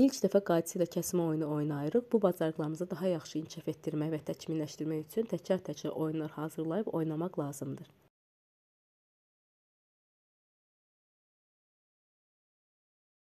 İlk dəfə qayıtısı ilə kəsmə oyunu oynayırıq. Bu bacarıqlarımızı daha yaxşı inkişaf etdirmək və təkmilləşdirmək üçün təkrar-təkrar oyunlar hazırlayıb oynamaq lazımdır.